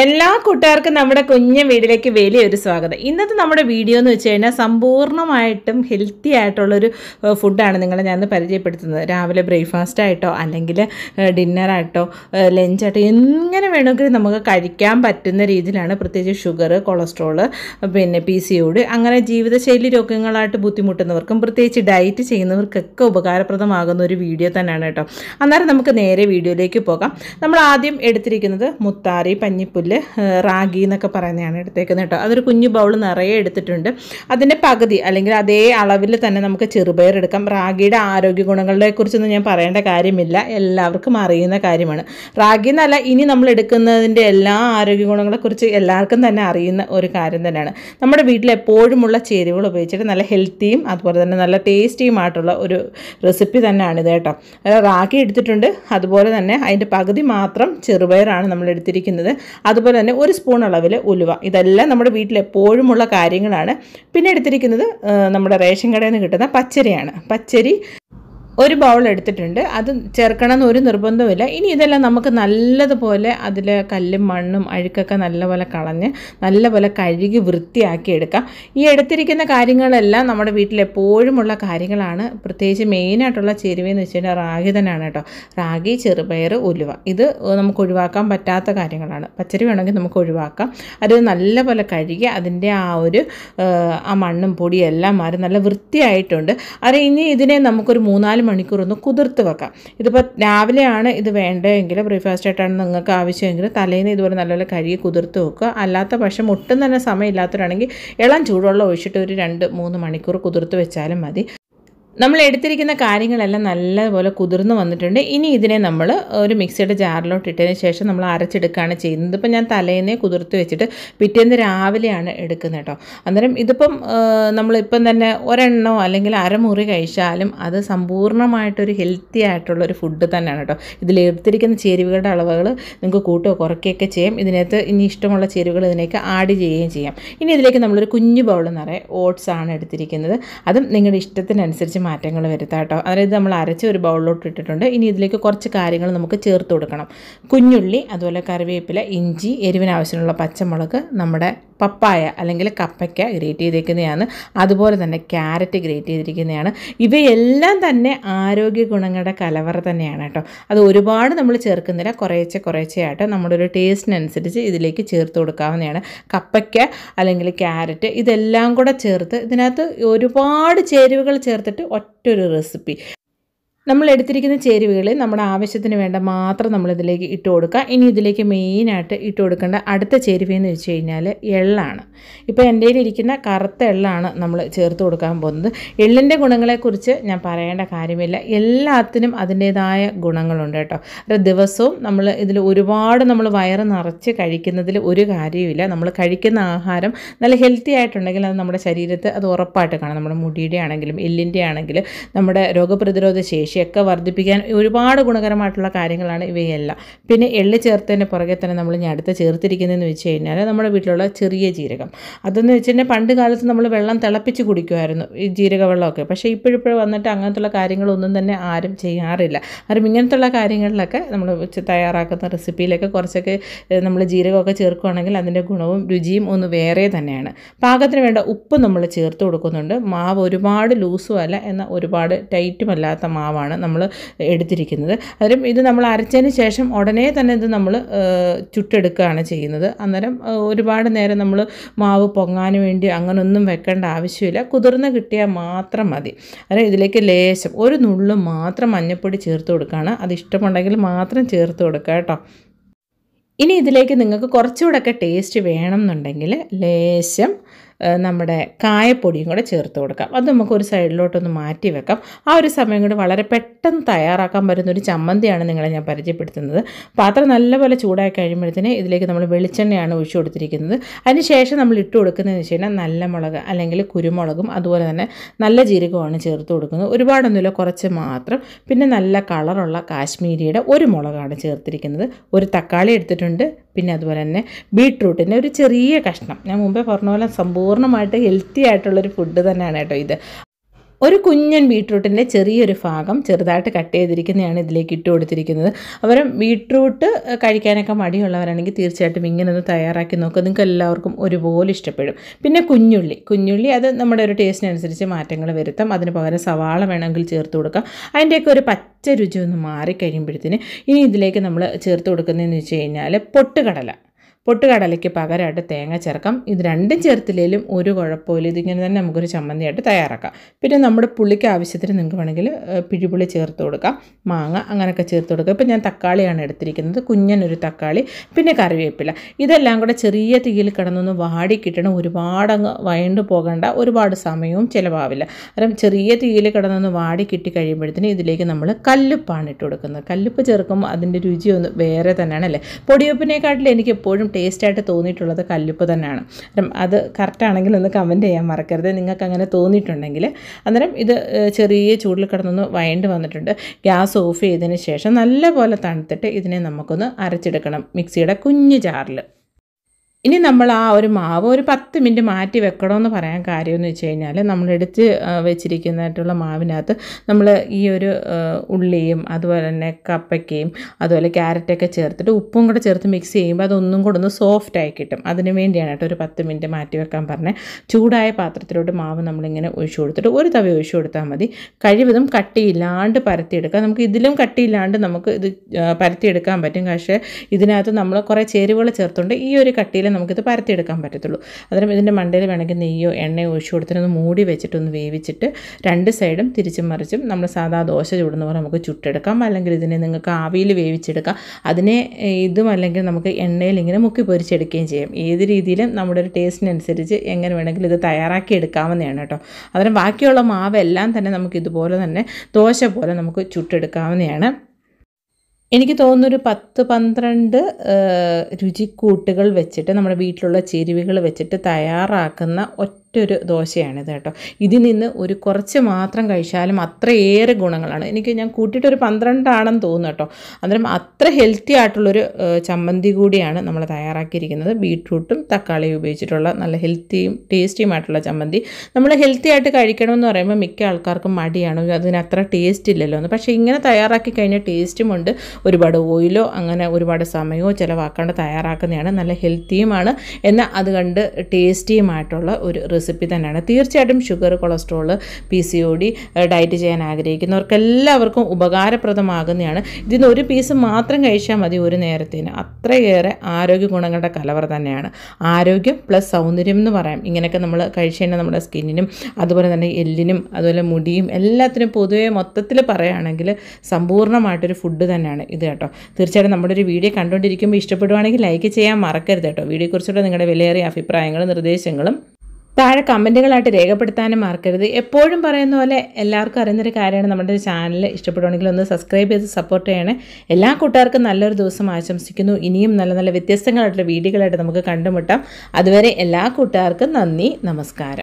എല്ലാ കൂട്ടുകാർക്കും നമ്മുടെ കുഞ്ഞ വീടിലേക്ക് വലിയൊരു സ്വാഗതം ഇന്നത്തെ നമ്മുടെ വീഡിയോ എന്ന് വെച്ച് കഴിഞ്ഞാൽ സമ്പൂർണ്ണമായിട്ടും ഹെൽത്തി ആയിട്ടുള്ളൊരു ഫുഡാണ് നിങ്ങളെ ഞാൻ പരിചയപ്പെടുത്തുന്നത് രാവിലെ ബ്രേക്ക്ഫാസ്റ്റ് ആയിട്ടോ അല്ലെങ്കിൽ ഡിന്നറായിട്ടോ ലഞ്ചായിട്ടോ എങ്ങനെ വേണമെങ്കിലും നമുക്ക് കഴിക്കാൻ പറ്റുന്ന രീതിയിലാണ് പ്രത്യേകിച്ച് ഷുഗർ കൊളസ്ട്രോൾ പിന്നെ പി സി ഒഡ് അങ്ങനെ ജീവിതശൈലി രോഗങ്ങളായിട്ട് ബുദ്ധിമുട്ടുന്നവർക്കും പ്രത്യേകിച്ച് ഡയറ്റ് ചെയ്യുന്നവർക്കൊക്കെ ഉപകാരപ്രദമാകുന്ന ഒരു വീഡിയോ തന്നെയാണ് കേട്ടോ അന്നേരം നമുക്ക് നേരെ വീഡിയോയിലേക്ക് പോകാം നമ്മൾ ആദ്യം എടുത്തിരിക്കുന്നത് മുത്താറി പഞ്ഞിപ്പ് പുല്ല് റാഗി എന്നൊക്കെ പറയുന്നതാണ് എടുത്തേക്കുന്നത് കേട്ടോ അതൊരു കുഞ്ഞു ബൗൾ നിറയെ എടുത്തിട്ടുണ്ട് അതിൻ്റെ പകുതി അല്ലെങ്കിൽ അതേ അളവിൽ തന്നെ നമുക്ക് ചെറുപയർ എടുക്കാം റാഗിയുടെ ആരോഗ്യ ഗുണങ്ങളെ കുറിച്ചൊന്നും ഞാൻ പറയേണ്ട കാര്യമില്ല എല്ലാവർക്കും അറിയുന്ന കാര്യമാണ് റാഗി എന്നല്ല ഇനി നമ്മൾ എടുക്കുന്നതിൻ്റെ എല്ലാ ആരോഗ്യ ഗുണങ്ങളെക്കുറിച്ച് എല്ലാവർക്കും തന്നെ അറിയുന്ന ഒരു കാര്യം തന്നെയാണ് നമ്മുടെ വീട്ടിലെപ്പോഴുമുള്ള ചേരുവകൾ ഉപയോഗിച്ചിട്ട് നല്ല ഹെൽത്തിയും അതുപോലെ തന്നെ നല്ല ടേസ്റ്റിയുമായിട്ടുള്ള ഒരു റെസിപ്പി തന്നെയാണ് ഇത് കേട്ടോ റാഗി എടുത്തിട്ടുണ്ട് അതുപോലെ തന്നെ അതിൻ്റെ പകുതി മാത്രം ചെറുപയറാണ് നമ്മൾ എടുത്തിരിക്കുന്നത് അതുപോലെ തന്നെ ഒരു സ്പൂൺ അളവിൽ ഉലുവ ഇതെല്ലാം നമ്മുടെ വീട്ടിലെപ്പോഴുമുള്ള കാര്യങ്ങളാണ് പിന്നെ എടുത്തിരിക്കുന്നത് നമ്മുടെ റേഷൻ കടയിൽ നിന്ന് കിട്ടുന്ന പച്ചരിയാണ് പച്ചരി ഒരു ബൗൾ എടുത്തിട്ടുണ്ട് അത് ചേർക്കണം എന്നൊരു നിർബന്ധമില്ല ഇനി ഇതെല്ലാം നമുക്ക് നല്ലതുപോലെ അതിൽ കല്ലും മണ്ണും അഴുക്കൊക്കെ നല്ലപോലെ കളഞ്ഞ് നല്ലപോലെ കഴുകി വൃത്തിയാക്കി എടുക്കാം ഈ എടുത്തിരിക്കുന്ന കാര്യങ്ങളെല്ലാം നമ്മുടെ വീട്ടിലെപ്പോഴുമുള്ള കാര്യങ്ങളാണ് പ്രത്യേകിച്ച് മെയിനായിട്ടുള്ള ചേരുവയെന്ന് വെച്ചിട്ടുണ്ടെങ്കിൽ റാഗി തന്നെയാണ് കേട്ടോ റാഗി ചെറുപയർ ഉലുവ ഇത് നമുക്ക് ഒഴിവാക്കാൻ പറ്റാത്ത കാര്യങ്ങളാണ് പച്ചരി വേണമെങ്കിൽ നമുക്ക് ഒഴിവാക്കാം അത് നല്ലപോലെ കഴുകി അതിൻ്റെ ആ ഒരു ആ മണ്ണും പൊടിയും എല്ലാം മാറി നല്ല വൃത്തിയായിട്ടുണ്ട് അത് ഇനി ഇതിനെ നമുക്കൊരു മൂന്നാല് മണിക്കൂർ ഒന്ന് കുതിർത്ത് വെക്കാം ഇതിപ്പോൾ രാവിലെയാണ് ഇത് വേണ്ടതെങ്കിൽ ബ്രേക്ക്ഫാസ്റ്റ് ആയിട്ടാണ് നിങ്ങൾക്ക് ആവശ്യമെങ്കിൽ തലേന്ന് ഇതുപോലെ നല്ലപോലെ കഴുകി കുതിർത്ത് വെക്കുക അല്ലാത്ത പക്ഷം ഒട്ടും തന്നെ സമയമില്ലാത്തവരാണെങ്കിൽ ഇളം ചൂടുവെള്ളം ഒഴിച്ചിട്ട് ഒരു രണ്ട് മൂന്ന് മണിക്കൂർ കുതിർത്ത് വെച്ചാലും മതി നമ്മൾ എടുത്തിരിക്കുന്ന കാര്യങ്ങളെല്ലാം നല്ലപോലെ കുതിർന്ന് വന്നിട്ടുണ്ട് ഇനി ഇതിനെ നമ്മൾ ഒരു മിക്സിയുടെ ജാറിലോട്ട് ഇട്ടതിന് ശേഷം നമ്മൾ അരച്ചെടുക്കുകയാണ് ചെയ്യുന്നത് ഇപ്പം ഞാൻ തലേന്നേ കുതിർത്ത് വെച്ചിട്ട് പിറ്റേന്ന് രാവിലെയാണ് എടുക്കുന്നത് കേട്ടോ അന്നേരം ഇതിപ്പം നമ്മളിപ്പം തന്നെ ഒരെണ്ണോ അല്ലെങ്കിൽ അരമുറി കഴിച്ചാലും അത് സമ്പൂർണ്ണമായിട്ടൊരു ഹെൽത്തി ആയിട്ടുള്ളൊരു ഫുഡ് തന്നെയാണ് കേട്ടോ ഇതിൽ എടുത്തിരിക്കുന്ന ചേരുവകളുടെ അളവുകൾ നിങ്ങൾക്ക് കൂട്ടുകയോ കുറയ്ക്കുകയൊക്കെ ചെയ്യാം ഇതിനകത്ത് ഇനി ഇഷ്ടമുള്ള ചേരുവകൾ ഇതിനേക്ക് ആഡ് ചെയ്യുകയും ചെയ്യാം ഇനി ഇതിലേക്ക് നമ്മളൊരു കുഞ്ഞു ബൗൾ നിറയെ ഓട്സ് ആണ് എടുത്തിരിക്കുന്നത് അതും നിങ്ങളുടെ ഇഷ്ടത്തിനനുസരിച്ച് മാറ്റങ്ങൾ വരുത്താം കേട്ടോ അതായത് നമ്മൾ അരച്ച് ഒരു ബൗളിലോട്ട് ഇട്ടിട്ടുണ്ട് ഇനി ഇതിലേക്ക് കുറച്ച് കാര്യങ്ങൾ നമുക്ക് ചേർത്ത് കൊടുക്കണം കുഞ്ഞുള്ളി അതുപോലെ കറിവേപ്പില ഇഞ്ചി എരിവിനാവശ്യമുള്ള പച്ചമുളക് നമ്മുടെ പപ്പായ അല്ലെങ്കിൽ കപ്പയ്ക്ക ഗ്രേറ്റ് ചെയ്തിരിക്കുന്നതാണ് അതുപോലെ തന്നെ ക്യാരറ്റ് ഗ്രേറ്റ് ചെയ്തിരിക്കുന്നതാണ് ഇവയെല്ലാം തന്നെ ആരോഗ്യ ഗുണങ്ങളുടെ കലവറ തന്നെയാണ് കേട്ടോ അത് ഒരുപാട് നമ്മൾ ചേർക്കുന്നില്ല കുറേച്ചെ ആയിട്ട് നമ്മുടെ ഒരു ടേസ്റ്റിനനുസരിച്ച് ഇതിലേക്ക് ചേർത്ത് കൊടുക്കാവുന്നതാണ് കപ്പയ്ക്ക അല്ലെങ്കിൽ ക്യാരറ്റ് ഇതെല്ലാം കൂടെ ചേർത്ത് ഇതിനകത്ത് ഒരുപാട് ചേരുവകൾ ചേർത്തിട്ട് ഒരു റെസിപ്പി നമ്മൾ എടുത്തിരിക്കുന്ന ചേരുവകൾ നമ്മുടെ ആവശ്യത്തിന് വേണ്ട മാത്രം നമ്മളിതിലേക്ക് ഇട്ട് കൊടുക്കുക ഇനി ഇതിലേക്ക് മെയിനായിട്ട് ഇട്ട് കൊടുക്കേണ്ട അടുത്ത ചേരുവയെന്ന് വെച്ച് കഴിഞ്ഞാൽ എള്ളാണ് ഇപ്പോൾ എൻ്റെ ഇരിക്കുന്ന കറുത്ത എള്ളാണ് നമ്മൾ ചേർത്ത് കൊടുക്കാൻ പോകുന്നത് എള്ളിൻ്റെ ഗുണങ്ങളെക്കുറിച്ച് ഞാൻ പറയേണ്ട കാര്യമില്ല എല്ലാത്തിനും അതിൻ്റേതായ ഗുണങ്ങളുണ്ട് കേട്ടോ അപ്പോൾ ദിവസവും നമ്മൾ ഇതിൽ ഒരുപാട് നമ്മൾ വയറ് നിറച്ച് കഴിക്കുന്നതിൽ ഒരു കാര്യമില്ല നമ്മൾ കഴിക്കുന്ന ആഹാരം നല്ല ഹെൽത്തി ആയിട്ടുണ്ടെങ്കിൽ അത് നമ്മുടെ ശരീരത്തെ അത് ഉറപ്പായിട്ട് കാണാം നമ്മുടെ മുടിയുടെ ആണെങ്കിലും എല്ലിൻ്റെ ആണെങ്കിലും നമ്മുടെ രോഗപ്രതിരോധ ശേഷി ശക്തിയൊക്കെ വർദ്ധിപ്പിക്കാൻ ഒരുപാട് ഗുണകരമായിട്ടുള്ള കാര്യങ്ങളാണ് ഇവയെല്ലാം പിന്നെ എള്ള് ചേർത്തതിന് പുറകെ തന്നെ നമ്മൾ ഞാൻ അടുത്ത് ചേർത്തിരിക്കുന്നതെന്ന് വെച്ച് കഴിഞ്ഞാൽ നമ്മുടെ വീട്ടിലുള്ള ചെറിയ ജീരകം അതെന്ന് കഴിഞ്ഞാൽ പണ്ട് കാലത്ത് നമ്മൾ വെള്ളം തിളപ്പിച്ച് കുടിക്കുമായിരുന്നു ഈ ജീരക വെള്ളമൊക്കെ പക്ഷേ ഇപ്പോഴിപ്പോഴും വന്നിട്ട് അങ്ങനത്തുള്ള കാര്യങ്ങളൊന്നും തന്നെ ആരും ചെയ്യാറില്ല ആരും ഇങ്ങനത്തുള്ള കാര്യങ്ങളിലൊക്കെ നമ്മൾ തയ്യാറാക്കുന്ന റെസിപ്പിയിലൊക്കെ കുറച്ചൊക്കെ നമ്മൾ ജീരകമൊക്കെ ചേർക്കുകയാണെങ്കിൽ അതിൻ്റെ ഗുണവും രുചിയും ഒന്ന് വേറെ തന്നെയാണ് പാകത്തിന് വേണ്ട ഉപ്പ് നമ്മൾ ചേർത്ത് കൊടുക്കുന്നുണ്ട് മാവ് ഒരുപാട് ലൂസും അല്ല എന്നാൽ ഒരുപാട് ടൈറ്റുമല്ലാത്ത മാവ് ഭാഗമാണ് നമ്മൾ എടുത്തിരിക്കുന്നത് അന്നേരം ഇത് നമ്മൾ അരച്ചതിന് ശേഷം ഉടനെ തന്നെ ഇത് നമ്മൾ ചുട്ടെടുക്കുകയാണ് ചെയ്യുന്നത് അന്നേരം ഒരുപാട് നേരം നമ്മൾ മാവ് പൊങ്ങാൻ വേണ്ടി അങ്ങനൊന്നും വെക്കേണ്ട ആവശ്യമില്ല കുതിർന്ന് കിട്ടിയാൽ മാത്രം മതി അതായത് ഇതിലേക്ക് ലേശം ഒരു നുള്ളു മാത്രം മഞ്ഞൾപ്പൊടി ചേർത്ത് കൊടുക്കുകയാണ് അത് ഇഷ്ടമുണ്ടെങ്കിൽ മാത്രം ചേർത്ത് കൊടുക്കുക കേട്ടോ ഇനി ഇതിലേക്ക് നിങ്ങൾക്ക് കുറച്ചുകൂടെയൊക്കെ ടേസ്റ്റ് വേണമെന്നുണ്ടെങ്കിൽ ലേശം നമ്മുടെ കായപ്പൊടിയും കൂടെ ചേർത്ത് കൊടുക്കാം അത് നമുക്ക് ഒരു സൈഡിലോട്ടൊന്ന് മാറ്റി വെക്കാം ആ ഒരു സമയം കൊണ്ട് വളരെ പെട്ടെന്ന് തയ്യാറാക്കാൻ പറ്റുന്ന ഒരു ചമ്മന്തിയാണ് നിങ്ങളെ ഞാൻ പരിചയപ്പെടുത്തുന്നത് പാത്രം നല്ലപോലെ ചൂടായി കഴിയുമ്പോഴത്തേന് ഇതിലേക്ക് നമ്മൾ വെളിച്ചെണ്ണയാണ് ഒഴിച്ചു കൊടുത്തിരിക്കുന്നത് അതിന് ശേഷം നമ്മൾ ഇട്ട് കൊടുക്കുന്നതെന്ന് വെച്ച് കഴിഞ്ഞാൽ നല്ല മുളക് അല്ലെങ്കിൽ കുരുമുളകും അതുപോലെ തന്നെ നല്ല ജീരകമാണ് ചേർത്ത് കൊടുക്കുന്നത് ഒരുപാടൊന്നുമില്ല കുറച്ച് മാത്രം പിന്നെ നല്ല കളറുള്ള കാശ്മീരിയുടെ ഒരു മുളകാണ് ചേർത്തിരിക്കുന്നത് ഒരു തക്കാളി എടുത്തിട്ടുണ്ട് പിന്നെ അതുപോലെ തന്നെ ബീട്രൂട്ടിൻ്റെ ഒരു ചെറിയ കഷ്ണം ഞാൻ മുമ്പേ പറഞ്ഞ പോലെ സമ്പൂർണ്ണമായിട്ട് ഹെൽത്തി ആയിട്ടുള്ളൊരു ഫുഡ് തന്നെയാണ് കേട്ടോ ഇത് ഒരു കുഞ്ഞൻ ബീട്രൂട്ടിൻ്റെ ചെറിയൊരു ഭാഗം ചെറുതായിട്ട് കട്ട് ചെയ്തിരിക്കുന്നതാണ് ഇതിലേക്ക് ഇട്ട് കൊടുത്തിരിക്കുന്നത് അവരെ ബീട്രൂട്ട് കഴിക്കാനൊക്കെ മടിയുള്ളവരാണെങ്കിൽ തീർച്ചയായിട്ടും ഇങ്ങനെ ഒന്ന് തയ്യാറാക്കി നോക്കുക നിങ്ങൾക്ക് എല്ലാവർക്കും ഒരുപോലെ ഇഷ്ടപ്പെടും പിന്നെ കുഞ്ഞുള്ളി കുഞ്ഞുള്ളി അത് നമ്മുടെ ഒരു ടേസ്റ്റിനനുസരിച്ച് മാറ്റങ്ങൾ വരുത്താം അതിന് പകരം സവാള വേണമെങ്കിൽ ചേർത്ത് കൊടുക്കാം അതിൻ്റെയൊക്കെ ഒരു പച്ച രുചി ഒന്ന് മാറിക്കഴിയുമ്പോഴത്തേന് ഇനി ഇതിലേക്ക് നമ്മൾ ചേർത്ത് കൊടുക്കുന്നതെന്ന് വെച്ച് കഴിഞ്ഞാൽ പൊട്ടുകടല പൊട്ടുകടലയ്ക്ക് പകരമായിട്ട് തേങ്ങ ചേർക്കാം ഇത് രണ്ടും ചേർത്തില്ലെങ്കിലും ഒരു കുഴപ്പമില്ല ഇതിങ്ങനെ തന്നെ നമുക്കൊരു ചമ്മന്തിയായിട്ട് തയ്യാറാക്കാം പിന്നെ നമ്മുടെ പുള്ളിക്ക് ആവശ്യത്തിന് നിങ്ങൾക്ക് വേണമെങ്കിൽ പിഴിപുളി ചേർത്ത് കൊടുക്കാം മാങ്ങ അങ്ങനെയൊക്കെ ചേർത്ത് കൊടുക്കുക ഇപ്പം ഞാൻ തക്കാളിയാണ് എടുത്തിരിക്കുന്നത് കുഞ്ഞനൊരു തക്കാളി പിന്നെ കറിവേപ്പില ഇതെല്ലാം കൂടെ ചെറിയ തീയിൽ കിടന്നൊന്ന് വാടി കിട്ടണം ഒരുപാട് അങ്ങ് വയണ്ട് പോകേണ്ട ഒരുപാട് സമയവും ചിലവാവില്ല കാരണം ചെറിയ തീയിൽ കിടന്നൊന്ന് വാടി കിട്ടി കഴിയുമ്പോഴത്തേന് ഇതിലേക്ക് നമ്മൾ കല്ലുപ്പാണ് ഇട്ട് കൊടുക്കുന്നത് കല്ലുപ്പ് ചേർക്കുമ്പോൾ അതിൻ്റെ രുചി ഒന്ന് വേറെ തന്നെയാണ് അല്ലേ പൊടിയുപ്പിനെക്കാട്ടിൽ എനിക്ക് എപ്പോഴും ടേസ്റ്റായിട്ട് തോന്നിയിട്ടുള്ളത് കല്ലുപ്പ് തന്നെയാണ് അത് കറക്റ്റാണെങ്കിൽ ഒന്ന് കമൻറ്റ് ചെയ്യാൻ മറക്കരുത് നിങ്ങൾക്ക് അങ്ങനെ തോന്നിയിട്ടുണ്ടെങ്കിൽ അന്നേരം ഇത് ചെറിയ ചൂടിൽ കിടന്നൊന്ന് വയണ്ട് വന്നിട്ടുണ്ട് ഗ്യാസ് ഓഫ് ചെയ്തതിന് ശേഷം നല്ലപോലെ തണുത്തിട്ട് ഇതിനെ നമുക്കൊന്ന് അരച്ചെടുക്കണം മിക്സിയുടെ കുഞ്ഞ് ചാറിൽ ഇനി നമ്മൾ ആ ഒരു മാവ് ഒരു പത്ത് മിനിറ്റ് മാറ്റി വെക്കണമെന്ന് പറയാൻ കാര്യമെന്ന് വെച്ച് കഴിഞ്ഞാൽ നമ്മൾ എടുത്ത് വെച്ചിരിക്കുന്നതായിട്ടുള്ള മാവിനകത്ത് നമ്മൾ ഈ ഒരു ഉള്ളിയും അതുപോലെ തന്നെ കപ്പയ്ക്കയും അതുപോലെ ക്യാരറ്റൊക്കെ ചേർത്തിട്ട് ഉപ്പും കൂടെ ചേർത്ത് മിക്സ് ചെയ്യുമ്പോൾ അതൊന്നും കൂടെ ഒന്ന് സോഫ്റ്റായി കിട്ടും അതിന് വേണ്ടിയാണ് കേട്ടോ ഒരു പത്ത് മിനിറ്റ് മാറ്റി വെക്കാൻ പറഞ്ഞത് ചൂടായ പാത്രത്തിലോട്ട് മാവ് നമ്മളിങ്ങനെ ഒഴിച്ചു കൊടുത്തിട്ട് ഒരു തവി ഒഴിച്ചു കൊടുത്താൽ മതി കഴിവതും കട്ടിയില്ലാണ്ട് പരത്തിയെടുക്കാം നമുക്ക് ഇതിലും കട്ടിയില്ലാണ്ട് നമുക്ക് ഇത് പരത്തിയെടുക്കാൻ പറ്റും പക്ഷേ ഇതിനകത്ത് നമ്മൾ കുറേ ചേരുവകൾ ചേർത്തുകൊണ്ട് ഈ ഒരു കട്ടിയിൽ നമുക്കിത് പരത്തിയെടുക്കാൻ പറ്റത്തുള്ളൂ അന്നേരം ഇതിൻ്റെ മണ്ടയിൽ വേണമെങ്കിൽ നെയ്യോ എണ്ണയോ ഒഴിച്ചു കൊടുത്തിട്ടൊന്ന് മൂടി വെച്ചിട്ടൊന്ന് വേവിച്ചിട്ട് രണ്ട് സൈഡും തിരിച്ചും മറിച്ചും നമ്മൾ സാധാ ദോശ ചൂടുന്ന പോലെ നമുക്ക് ചുട്ടെടുക്കാം അല്ലെങ്കിൽ ഇതിനെ നിങ്ങൾക്ക് ആവിയിൽ വേവിച്ചെടുക്കാം അതിനെ ഇതും അല്ലെങ്കിൽ നമുക്ക് എണ്ണയിൽ ഇങ്ങനെ മുക്കി പൊരിച്ചെടുക്കുകയും ചെയ്യാം ഏത് രീതിയിലും നമ്മുടെ ഒരു ടേസ്റ്റിനനുസരിച്ച് എങ്ങനെ വേണമെങ്കിലും ഇത് തയ്യാറാക്കി എടുക്കാമെന്നാണ് കേട്ടോ അതിന് ബാക്കിയുള്ള മാവെല്ലാം തന്നെ നമുക്ക് ഇതുപോലെ തന്നെ ദോശ പോലെ നമുക്ക് ചുട്ടെടുക്കാവുന്നതാണ് എനിക്ക് തോന്നുന്നൊരു പത്ത് പന്ത്രണ്ട് രുചിക്കൂട്ടുകൾ വെച്ചിട്ട് നമ്മുടെ വീട്ടിലുള്ള ചേരുവകൾ വെച്ചിട്ട് തയ്യാറാക്കുന്ന മറ്റൊരു ദോശയാണിത് കേട്ടോ ഇതിൽ നിന്ന് ഒരു കുറച്ച് മാത്രം കഴിച്ചാലും അത്രയേറെ ഗുണങ്ങളാണ് എനിക്ക് ഞാൻ കൂട്ടിയിട്ട് ഒരു പന്ത്രണ്ടാണെന്ന് തോന്നുന്നു കേട്ടോ അന്നേരം അത്ര ഹെൽത്തി ആയിട്ടുള്ളൊരു ചമ്മന്തി കൂടിയാണ് നമ്മൾ തയ്യാറാക്കിയിരിക്കുന്നത് ബീട്രൂട്ടും തക്കാളിയും ഉപയോഗിച്ചിട്ടുള്ള നല്ല ഹെൽത്തിയും ടേസ്റ്റിയുമായിട്ടുള്ള ചമ്മന്തി നമ്മൾ ഹെൽത്തി ആയിട്ട് കഴിക്കണമെന്ന് പറയുമ്പോൾ മിക്ക ആൾക്കാർക്കും മടിയാണ് അതിന് അത്ര ടേസ്റ്റ് ഇല്ലല്ലോ എന്ന് പക്ഷേ ഇങ്ങനെ തയ്യാറാക്കി കഴിഞ്ഞാൽ ടേസ്റ്റും ഉണ്ട് ഒരുപാട് ഓയിലോ അങ്ങനെ ഒരുപാട് സമയമോ ചിലവാക്കാണ്ട് തയ്യാറാക്കുന്നതാണ് നല്ല ഹെൽത്തിയുമാണ് എന്നാൽ അത് കണ്ട് ടേസ്റ്റിയുമായിട്ടുള്ള ഒരു റെസിപ്പി തന്നെയാണ് തീർച്ചയായിട്ടും sugar cholesterol P C O D diet ചെയ്യാൻ ആഗ്രഹിക്കുന്നവർക്ക് എല്ലാവർക്കും ഉപകാരപ്രദമാകുന്നതാണ് ഇതിന് ഒരു പീസ് മാത്രം കഴിച്ചാൽ മതി ഒരു നേരത്തിന് അത്രയേറെ ആരോഗ്യ ഗുണങ്ങളുടെ കലവർ തന്നെയാണ് ആരോഗ്യം പ്ലസ് സൗന്ദര്യം എന്ന് പറയാം ഇങ്ങനെയൊക്കെ നമ്മൾ കഴിച്ചു കഴിഞ്ഞാൽ നമ്മുടെ സ്കിന്നിനും അതുപോലെ തന്നെ എല്ലിനും അതുപോലെ മുടിയും എല്ലാത്തിനും പൊതുവെ മൊത്തത്തിൽ പറയുകയാണെങ്കിൽ സമ്പൂർണ്ണമായിട്ടൊരു ഫുഡ് തന്നെയാണ് ഇത് കേട്ടോ തീർച്ചയായിട്ടും നമ്മുടെ ഒരു വീഡിയോ കണ്ടുകൊണ്ടിരിക്കുമ്പോൾ ഇഷ്ടപ്പെടുവാണെങ്കിൽ ലൈക്ക് ചെയ്യാൻ മറക്കരുത് കേട്ടോ വീഡിയോയെക്കുറിച്ചുള്ള നിങ്ങളുടെ വിലയേറിയ അഭിപ്രായങ്ങളും നിർദ്ദേശങ്ങളും താഴെ കമൻറ്റുകളായിട്ട് രേഖപ്പെടുത്താനും മറക്കരുത് എപ്പോഴും പറയുന്ന പോലെ എല്ലാവർക്കും അറിയുന്നൊരു കാര്യമാണ് നമ്മുടെ ചാനൽ ഇഷ്ടപ്പെടുകയാണെങ്കിൽ ഒന്ന് സബ്സ്ക്രൈബ് ചെയ്ത് സപ്പോർട്ട് ചെയ്യണേ എല്ലാ കൂട്ടുകാർക്കും നല്ലൊരു ദിവസം ആശംസിക്കുന്നു ഇനിയും നല്ല നല്ല വ്യത്യസ്തങ്ങളായിട്ടുള്ള വീഡിയോകളായിട്ട് നമുക്ക് കണ്ടുമുട്ടാം അതുവരെ എല്ലാ കൂട്ടുകാർക്കും നന്ദി നമസ്കാരം